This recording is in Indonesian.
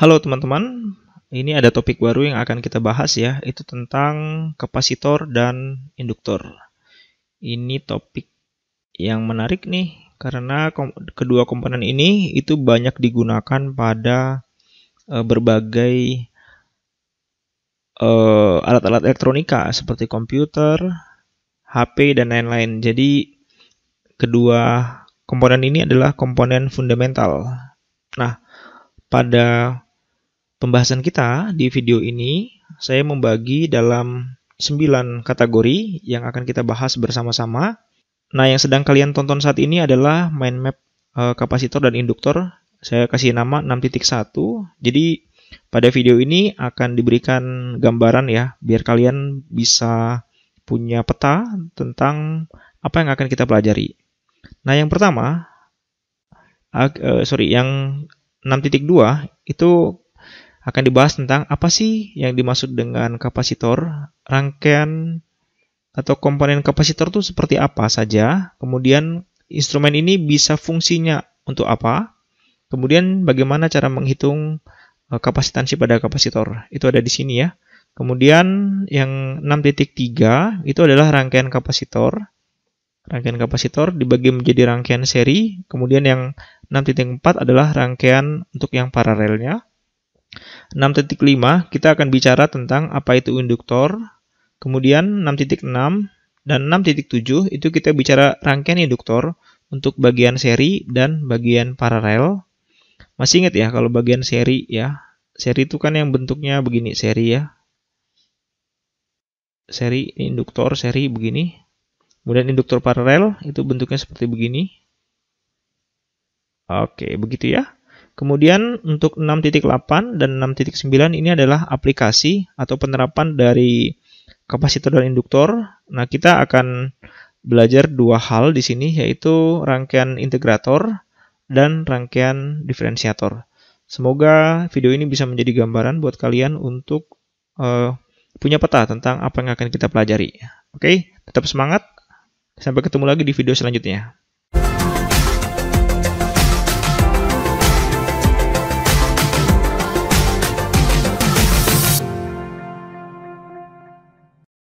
Halo teman-teman, ini ada topik baru yang akan kita bahas ya, itu tentang kapasitor dan induktor. Ini topik yang menarik nih, karena kedua komponen ini itu banyak digunakan pada e, berbagai e, alat -alat elektronika seperti komputer, HP, dan lain-lain. Jadi, kedua komponen ini adalah komponen fundamental. Nah, pada Pembahasan kita di video ini saya membagi dalam 9 kategori yang akan kita bahas bersama-sama. Nah, yang sedang kalian tonton saat ini adalah mind map eh, kapasitor dan induktor. Saya kasih nama 6.1. Jadi pada video ini akan diberikan gambaran ya biar kalian bisa punya peta tentang apa yang akan kita pelajari. Nah, yang pertama, eh, sorry, yang 6.2 itu akan dibahas tentang apa sih yang dimaksud dengan kapasitor, rangkaian atau komponen kapasitor itu seperti apa saja, kemudian instrumen ini bisa fungsinya untuk apa, kemudian bagaimana cara menghitung eh, kapasitansi pada kapasitor. Itu ada di sini ya. Kemudian yang 6.3 itu adalah rangkaian kapasitor. Rangkaian kapasitor dibagi menjadi rangkaian seri, kemudian yang 6.4 adalah rangkaian untuk yang paralelnya. 6.5 kita akan bicara tentang apa itu induktor. Kemudian 6.6 dan 6.7 itu kita bicara rangkaian induktor untuk bagian seri dan bagian paralel. Masih ingat ya kalau bagian seri ya. Seri itu kan yang bentuknya begini seri ya. Seri ini induktor seri begini. Kemudian induktor paralel itu bentuknya seperti begini. Oke, begitu ya. Kemudian untuk 6.8 dan 6.9 ini adalah aplikasi atau penerapan dari kapasitor dan induktor. Nah, kita akan belajar dua hal di sini yaitu rangkaian integrator dan rangkaian diferensiator. Semoga video ini bisa menjadi gambaran buat kalian untuk uh, punya peta tentang apa yang akan kita pelajari. Oke, tetap semangat. Sampai ketemu lagi di video selanjutnya.